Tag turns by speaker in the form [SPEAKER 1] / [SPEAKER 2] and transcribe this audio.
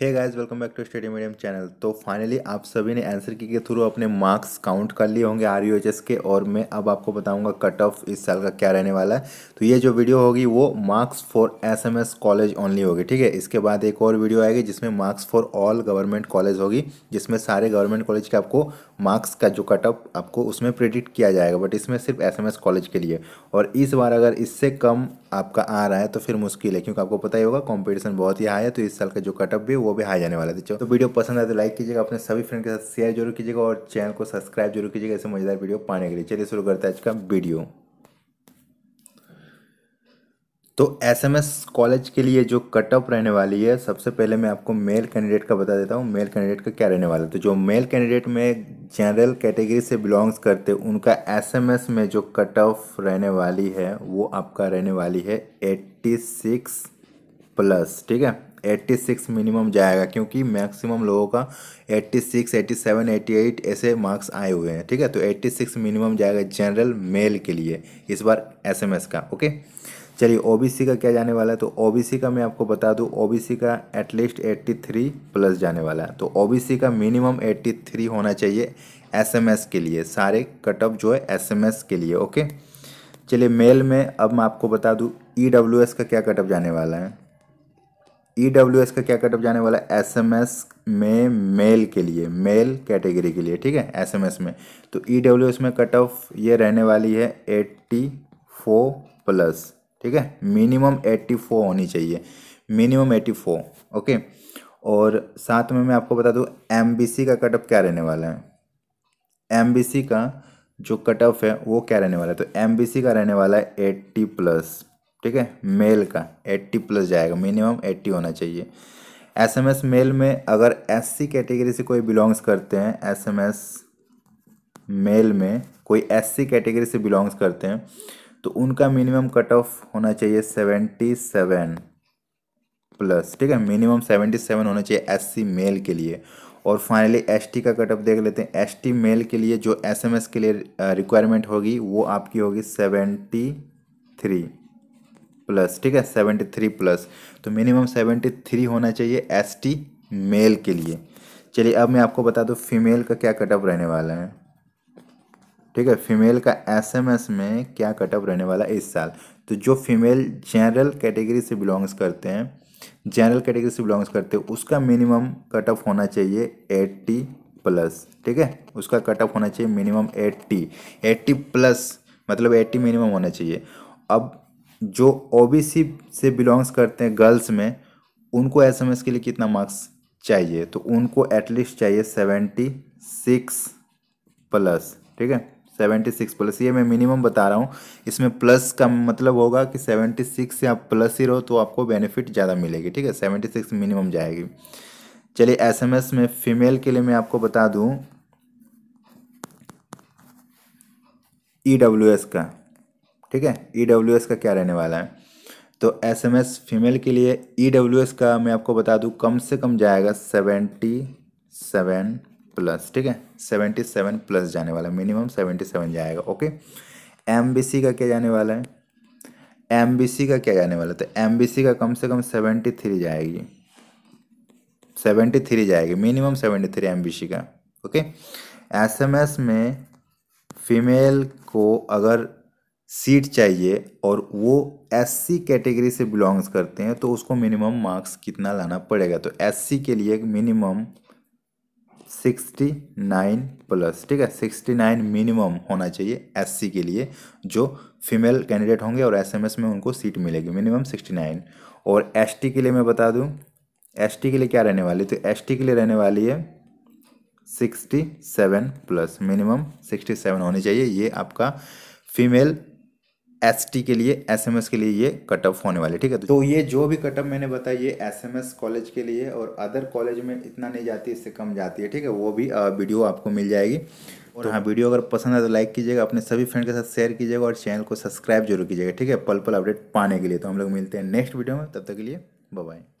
[SPEAKER 1] hey guys welcome back to study medium channel तो finally आप सभी ने आंसर की के थ्रू अपने मार्क्स काउंट कर लिए होंगे आर के और मैं अब आपको बताऊंगा कट ऑफ इस साल का क्या रहने वाला है तो ये जो वीडियो होगी वो marks for SMS college only होगी ठीक है इसके बाद एक और वीडियो आएगी जिसमें marks for all government college होगी जिसमें सारे गवर्नमेंट कॉलेज के आपको मार्क्स का जो कट ऑफ आपको उसमें प्रेडिक्ट किया जाएगा बट इसमें सिर्फ एस कॉलेज के लिए और इस बार अगर इससे कम आपका आ रहा है तो फिर मुश्किल है क्योंकि आपको पता ही होगा कॉम्पिटिशन बहुत ही हाई है तो इस साल का जो कटअप भी वो भी हाई जाने वाला है तो, तो वीडियो पसंद आए तो लाइक कीजिएगा अपने सभी फ्रेंड के साथ शेयर जरूर कीजिएगा और चैनल को सब्सक्राइब जरूर कीजिएगा ऐसे मजेदार वीडियो पाने के लिए चलिए शुरू करते हैं आज का वीडियो तो एसएमएस कॉलेज के लिए जो कट ऑफ रहने वाली है सबसे पहले मैं आपको मेल कैंडिडेट का बता देता हूँ मेल कैंडिडेट का क्या रहने वाला है तो जो मेल कैंडिडेट में जनरल कैटेगरी से बिलोंग्स करते उनका एसएमएस में जो कट ऑफ रहने वाली है वो आपका रहने वाली है एट्टी सिक्स प्लस ठीक है एट्टी सिक्स मिनिमम जाएगा क्योंकि मैक्सिमम लोगों का eighty six eighty seven eighty eight ऐसे मार्क्स आए हुए हैं ठीक है तो एट्टी सिक्स मिनिमम जाएगा जनरल मेल के लिए इस बार एसएमएस का ओके चलिए ओबीसी का क्या जाने वाला है तो ओबीसी का मैं आपको बता दूं ओबीसी का एटलीस्ट 83 प्लस जाने वाला है तो ओबीसी का मिनिमम 83 होना चाहिए एसएमएस के लिए सारे कटअप जो है एसएमएस के लिए ओके चलिए मेल में अब मैं आपको बता दूँ ई e का क्या कटअप जाने वाला है ई e का क्या कटअप जाने वाला है एस में मेल के लिए मेल कैटेगरी के लिए ठीक है एस में तो ई e में कटअप ये रहने वाली है एट्टी फोर प्लस ठीक है मिनिमम एट्टी फोर होनी चाहिए मिनिमम एट्टी फोर ओके और साथ में मैं आपको बता दूँ एम का कटअप क्या रहने वाला है एम का जो कट ऑफ है वो क्या रहने वाला है तो एम का रहने वाला है एट्टी प्लस ठीक है मेल का एट्टी प्लस जाएगा मिनिमम एट्टी होना चाहिए एसएमएस मेल में अगर एससी कैटेगरी से कोई बिलोंग्स करते हैं एसएमएस मेल में कोई एससी कैटेगरी से बिलोंग्स करते हैं तो उनका मिनिमम कट ऑफ होना चाहिए सेवेंटी सेवन प्लस ठीक है मिनिमम सेवेंटी सेवन होना चाहिए एस सी मेल के लिए और फाइनली एस टी का ऑफ देख लेते हैं एस टी मेल के लिए जो एस एम एस के लिए रिक्वायरमेंट होगी वो आपकी होगी सेवेंटी थ्री प्लस ठीक है सेवेंटी थ्री प्लस तो मिनिमम सेवेंटी थ्री होना चाहिए एस टी मेल के लिए चलिए अब मैं आपको बता दूँ फीमेल का क्या कट ऑफ रहने वाला है ठीक है फीमेल का एसएमएस में क्या कटअप रहने वाला है इस साल तो जो फीमेल जनरल कैटेगरी से बिलोंग्स करते हैं जनरल कैटेगरी से बिलोंग्स करते हैं उसका मिनिमम कट ऑफ होना चाहिए एट्टी प्लस ठीक है उसका कट ऑफ होना चाहिए मिनिमम एट्टी एट्टी प्लस मतलब एट्टी मिनिमम होना चाहिए अब जो सी से बिलोंग्स करते हैं गर्ल्स में उनको एसएमएस के लिए कितना मार्क्स चाहिए तो उनको एटलीस्ट चाहिए सेवेंटी सिक्स प्लस ठीक है सेवेंटी सिक्स प्लस ये मैं मिनिमम बता रहा हूँ इसमें प्लस का मतलब होगा कि सेवेंटी सिक्स या प्लस ही रहो तो आपको बेनिफिट ज़्यादा मिलेगी ठीक है सेवेंटी सिक्स मिनिमम जाएगी चलिए एसएमएस में फीमेल के लिए मैं आपको बता दूँ ई डब्ल्यू एस का ठीक है ई डब्ल्यू एस का क्या रहने वाला है तो एस एम एस फीमेल के लिए ई डब्ल्यू एस का मैं आपको बता दूँ कम से कम जाएगा सेवेंटी सेवन प्लस ठीक है सेवेंटी सेवन प्लस जाने वाला है मिनिमम सेवेंटी सेवन जाएगा ओके एम बी सी का क्या जाने वाला है एम बी सी का क्या जाने वाला है तो एम बी सी का कम से कम सेवेंटी थ्री जाएगी सेवेंटी थ्री जाएगी मिनिमम सेवेंटी थ्री एम का ओके एस एम एस में फीमेल को अगर सीट चाहिए और वो एस सी कैटेगरी से बिलोंग्स करते हैं तो उसको मिनिमम मार्क्स कितना लाना पड़ेगा तो एस सी के लिए मिनिमम सिक्सटी नाइन प्लस ठीक है सिक्सटी नाइन मिनिमम होना चाहिए एससी के लिए जो फीमेल कैंडिडेट होंगे और एसएमएस में उनको सीट मिलेगी मिनिमम सिक्सटी नाइन और एसटी के लिए मैं बता दूं एसटी के लिए क्या रहने वाली तो एसटी के लिए रहने वाली है sixty seven plus minimum sixty seven होनी चाहिए ये आपका फीमेल एस के लिए एस के लिए ये कट ऑफ होने वाले ठीक है तो ये जो भी कट ऑफ मैंने बताया ये एस कॉलेज के लिए और अदर कॉलेज में इतना नहीं जाती इससे कम जाती है ठीक है वो भी वीडियो आपको मिल जाएगी और तो हाँ वीडियो अगर पसंद है तो लाइक कीजिएगा अपने सभी फ्रेंड के साथ शेयर कीजिएगा और चैनल को सब्सक्राइब जरूर कीजिएगा ठीक है पल पल अपडेट पाने के लिए तो हम लोग मिलते हैं नेक्स्ट वीडियो में तब तक के लिए बाय